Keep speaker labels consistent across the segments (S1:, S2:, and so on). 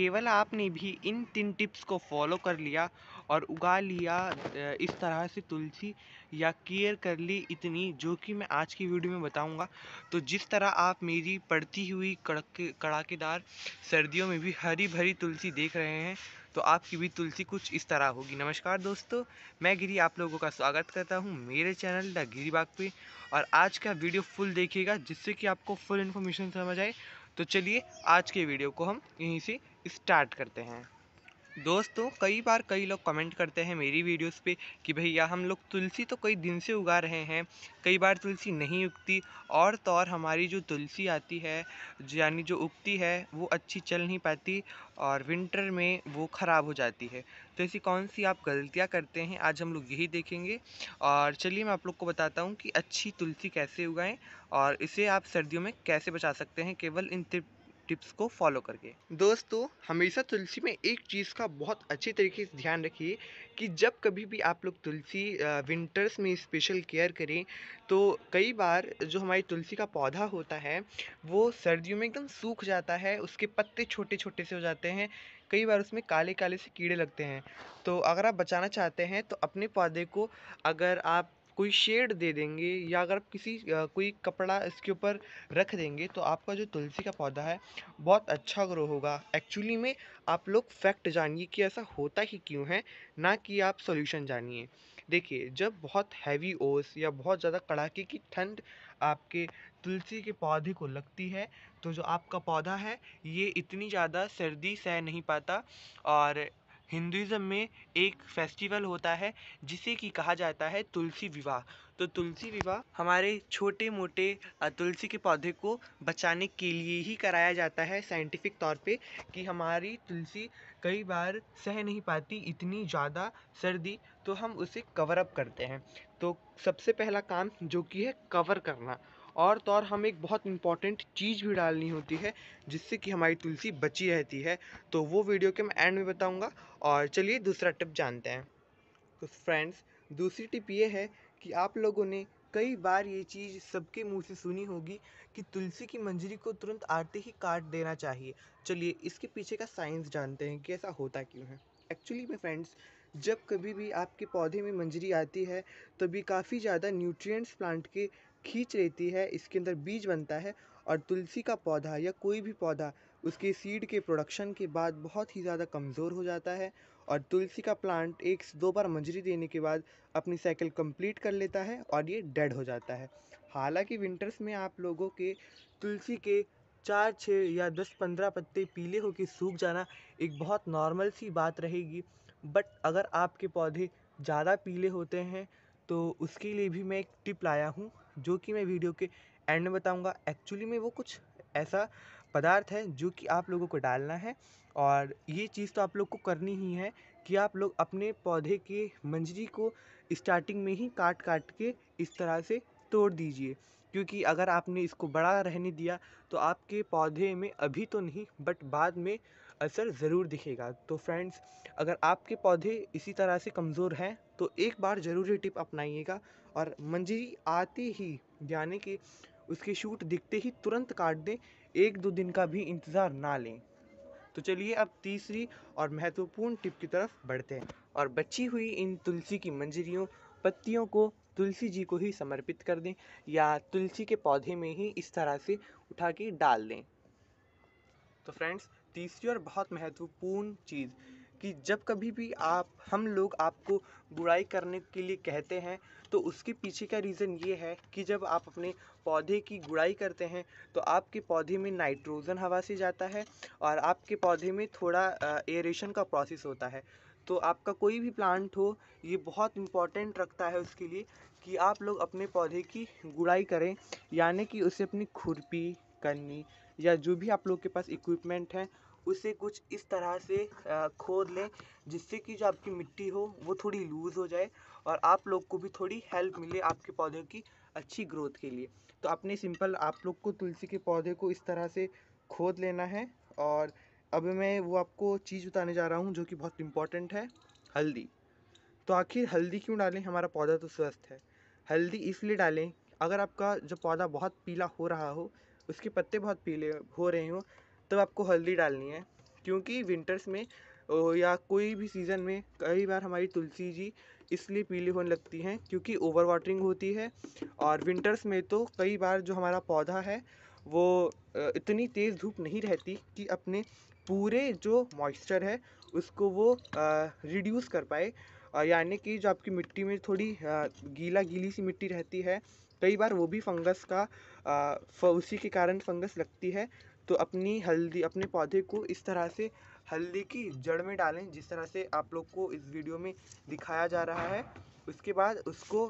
S1: केवल आपने भी इन तीन टिप्स को फॉलो कर लिया और उगा लिया इस तरह से तुलसी या केयर कर ली इतनी जो कि मैं आज की वीडियो में बताऊंगा तो जिस तरह आप मेरी पड़ती हुई कड़के कड़ाकेदार सर्दियों में भी हरी भरी तुलसी देख रहे हैं तो आपकी भी तुलसी कुछ इस तरह होगी नमस्कार दोस्तों मैं गिरी आप लोगों का स्वागत करता हूँ मेरे चैनल द गिरी बाग पे और आज का वीडियो फुल देखिएगा जिससे कि आपको फुल इन्फॉर्मेशन समझ आए तो चलिए आज के वीडियो को हम यहीं से स्टार्ट करते हैं दोस्तों कई बार कई लोग कमेंट करते हैं मेरी वीडियोस पे कि भैया हम लोग तुलसी तो कई दिन से उगा रहे हैं कई बार तुलसी नहीं उगती और तो और हमारी जो तुलसी आती है यानी जो उगती है वो अच्छी चल नहीं पाती और विंटर में वो ख़राब हो जाती है तो ऐसी कौन सी आप गलतियाँ करते हैं आज हम लोग यही देखेंगे और चलिए मैं आप लोग को बताता हूँ कि अच्छी तुलसी कैसे उगाएँ और इसे आप सर्दियों में कैसे बचा सकते हैं केवल इन टिप्स को फॉलो करके दोस्तों हमेशा तुलसी में एक चीज़ का बहुत अच्छे तरीके से ध्यान रखिए कि जब कभी भी आप लोग तुलसी विंटर्स में स्पेशल केयर करें तो कई बार जो हमारी तुलसी का पौधा होता है वो सर्दियों में एकदम सूख जाता है उसके पत्ते छोटे छोटे से हो जाते हैं कई बार उसमें काले काले से कीड़े लगते हैं तो अगर आप बचाना चाहते हैं तो अपने पौधे को अगर आप कोई शेड दे देंगे या अगर आप किसी कोई कपड़ा इसके ऊपर रख देंगे तो आपका जो तुलसी का पौधा है बहुत अच्छा ग्रो होगा एक्चुअली में आप लोग फैक्ट जानिए कि ऐसा होता ही क्यों है ना कि आप सॉल्यूशन जानिए देखिए जब बहुत हैवी ओस या बहुत ज़्यादा कड़ाके की ठंड आपके तुलसी के पौधे को लगती है तो जो आपका पौधा है ये इतनी ज़्यादा सर्दी सह नहीं पाता और हिंदुज़म में एक फेस्टिवल होता है जिसे कि कहा जाता है तुलसी विवाह तो तुलसी विवाह हमारे छोटे मोटे तुलसी के पौधे को बचाने के लिए ही कराया जाता है साइंटिफिक तौर पे कि हमारी तुलसी कई बार सह नहीं पाती इतनी ज़्यादा सर्दी तो हम उसे कवर अप करते हैं तो सबसे पहला काम जो कि है कवर करना और तो और हमें एक बहुत इंपॉर्टेंट चीज़ भी डालनी होती है जिससे कि हमारी तुलसी बची रहती है तो वो वीडियो के मैं एंड में बताऊँगा और चलिए दूसरा टिप जानते हैं तो फ्रेंड्स दूसरी टिप ये है कि आप लोगों ने कई बार ये चीज़ सबके मुंह से सुनी होगी कि तुलसी की मंजरी को तुरंत आते ही काट देना चाहिए चलिए इसके पीछे का साइंस जानते हैं कि ऐसा होता क्यों है एक्चुअली में फ्रेंड्स जब कभी भी आपके पौधे में मंजरी आती है तभी काफ़ी ज़्यादा न्यूट्रिएंट्स प्लांट के खींच लेती है इसके अंदर बीज बनता है और तुलसी का पौधा या कोई भी पौधा उसके सीड के प्रोडक्शन के बाद बहुत ही ज़्यादा कमज़ोर हो जाता है और तुलसी का प्लांट एक दो बार मंजरी देने के बाद अपनी साइकिल कंप्लीट कर लेता है और ये डेड हो जाता है हालांकि विंटर्स में आप लोगों के तुलसी के चार छः या दस पंद्रह पत्ते पीले होकर सूख जाना एक बहुत नॉर्मल सी बात रहेगी बट अगर आपके पौधे ज़्यादा पीले होते हैं तो उसके लिए भी मैं एक टिप लाया हूँ जो कि मैं वीडियो के एंड में बताऊँगा एक्चुअली में वो कुछ ऐसा पदार्थ है जो कि आप लोगों को डालना है और ये चीज़ तो आप लोग को करनी ही है कि आप लोग अपने पौधे के मंजरी को स्टार्टिंग में ही काट काट के इस तरह से तोड़ दीजिए क्योंकि अगर आपने इसको बड़ा रहने दिया तो आपके पौधे में अभी तो नहीं बट बाद में असर ज़रूर दिखेगा तो फ्रेंड्स अगर आपके पौधे इसी तरह से कमज़ोर हैं तो एक बार ज़रूर ये टिप अपनाइएगा और मंजरी आते ही यानी कि उसके शूट दिखते ही तुरंत काट दें एक दो दिन का भी इंतज़ार ना लें तो चलिए अब तीसरी और महत्वपूर्ण टिप की तरफ बढ़ते हैं और बची हुई इन तुलसी की मंजरियों पत्तियों को तुलसी जी को ही समर्पित कर दें या तुलसी के पौधे में ही इस तरह से उठा के डाल दें तो फ्रेंड्स तीसरी और बहुत महत्वपूर्ण चीज़ कि जब कभी भी आप हम लोग आपको बुराई करने के लिए कहते हैं तो उसके पीछे का रीज़न ये है कि जब आप अपने पौधे की गुड़ाई करते हैं तो आपके पौधे में नाइट्रोजन हवा से जाता है और आपके पौधे में थोड़ा एरेशन का प्रोसेस होता है तो आपका कोई भी प्लांट हो ये बहुत इम्पॉर्टेंट रखता है उसके लिए कि आप लोग अपने पौधे की गुड़ाई करें यानी कि उसे अपनी खुरपी करनी या जो भी आप लोग के पास इक्विपमेंट हैं उसे कुछ इस तरह से खोद लें जिससे कि जो आपकी मिट्टी हो वो थोड़ी लूज़ हो जाए और आप लोग को भी थोड़ी हेल्प मिले आपके पौधे की अच्छी ग्रोथ के लिए तो अपने सिंपल आप लोग को तुलसी के पौधे को इस तरह से खोद लेना है और अब मैं वो आपको चीज़ बताने जा रहा हूँ जो कि बहुत इम्पॉर्टेंट है हल्दी तो आखिर हल्दी क्यों डालें हमारा पौधा तो स्वस्थ है हल्दी इसलिए डालें अगर आपका जो पौधा बहुत पीला हो रहा हो उसके पत्ते बहुत पीले हो रहे हों तब आपको हल्दी डालनी है क्योंकि विंटर्स में या कोई भी सीज़न में कई बार हमारी तुलसी जी इसलिए पीली होने लगती हैं क्योंकि ओवर वाटरिंग होती है और विंटर्स में तो कई बार जो हमारा पौधा है वो इतनी तेज़ धूप नहीं रहती कि अपने पूरे जो मॉइस्चर है उसको वो रिड्यूस कर पाए यानी कि जो आपकी मिट्टी में थोड़ी गीला गीली सी मिट्टी रहती है कई बार वो भी फंगस का उसी के कारण फंगस लगती है तो अपनी हल्दी अपने पौधे को इस तरह से हल्दी की जड़ में डालें जिस तरह से आप लोग को इस वीडियो में दिखाया जा रहा है उसके बाद उसको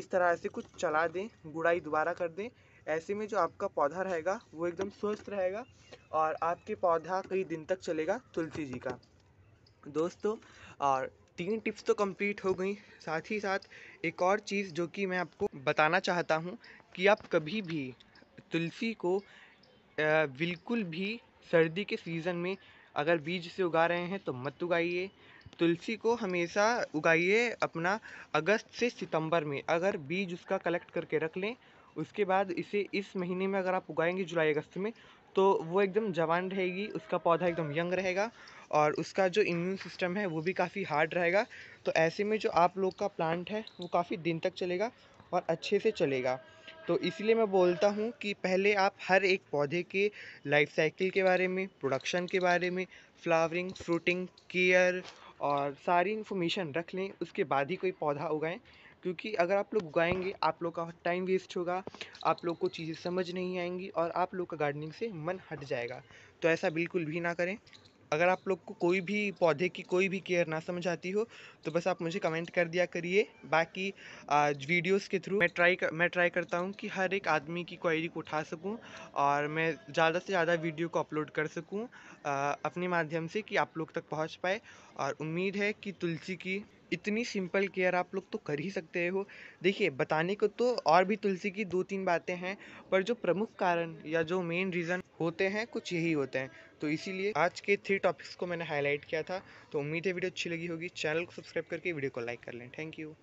S1: इस तरह से कुछ चला दें गुड़ाई दोबारा कर दें ऐसे में जो आपका पौधा रहेगा वो एकदम स्वस्थ रहेगा और आपके पौधा कई दिन तक चलेगा तुलसी जी का दोस्तों और तीन टिप्स तो कंप्लीट हो गई साथ ही साथ एक और चीज़ जो कि मैं आपको बताना चाहता हूँ कि आप कभी भी तुलसी को बिल्कुल भी सर्दी के सीज़न में अगर बीज से उगा रहे हैं तो मत उगाइए तुलसी को हमेशा उगाइए अपना अगस्त से सितंबर में अगर बीज उसका कलेक्ट करके रख लें उसके बाद इसे इस महीने में अगर आप उगाएंगे जुलाई अगस्त में तो वो एकदम जवान रहेगी उसका पौधा एकदम यंग रहेगा और उसका जो इम्यून सिस्टम है वो भी काफ़ी हार्ड रहेगा तो ऐसे में जो आप लोग का प्लांट है वो काफ़ी दिन तक चलेगा और अच्छे से चलेगा तो इसलिए मैं बोलता हूँ कि पहले आप हर एक पौधे के लाइफ साइकिल के बारे में प्रोडक्शन के बारे में फ्लावरिंग फ्रूटिंग केयर और सारी इन्फॉर्मेशन रख लें उसके बाद ही कोई पौधा उगाएं क्योंकि अगर आप लोग उगाएंगे आप लोग का टाइम वेस्ट होगा आप लोग को चीज़ें समझ नहीं आएंगी और आप लोग का गार्डनिंग से मन हट जाएगा तो ऐसा बिल्कुल भी ना करें अगर आप लोग को कोई भी पौधे की कोई भी केयर ना समझ आती हो तो बस आप मुझे कमेंट कर दिया करिए बाकी आज वीडियोस के थ्रू मैं ट्राई कर, मैं ट्राई करता हूँ कि हर एक आदमी की क्वायरी को उठा सकूँ और मैं ज़्यादा से ज़्यादा वीडियो को अपलोड कर सकूँ अपने माध्यम से कि आप लोग तक पहुँच पाए और उम्मीद है कि तुलसी की इतनी सिंपल केयर आप लोग तो कर ही सकते हो देखिए बताने को तो और भी तुलसी की दो तीन बातें हैं पर जो प्रमुख कारण या जो मेन रीज़न होते हैं कुछ यही होते हैं तो इसीलिए आज के थ्री टॉपिक्स को मैंने हाईलाइट किया था तो उम्मीद है वीडियो अच्छी लगी होगी चैनल को सब्सक्राइब करके वीडियो को लाइक कर लें थैंक यू